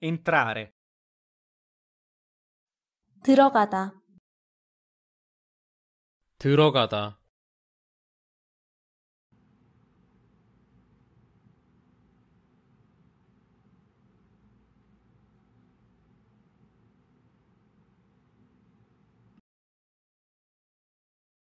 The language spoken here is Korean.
entrare 들어가다 들어가다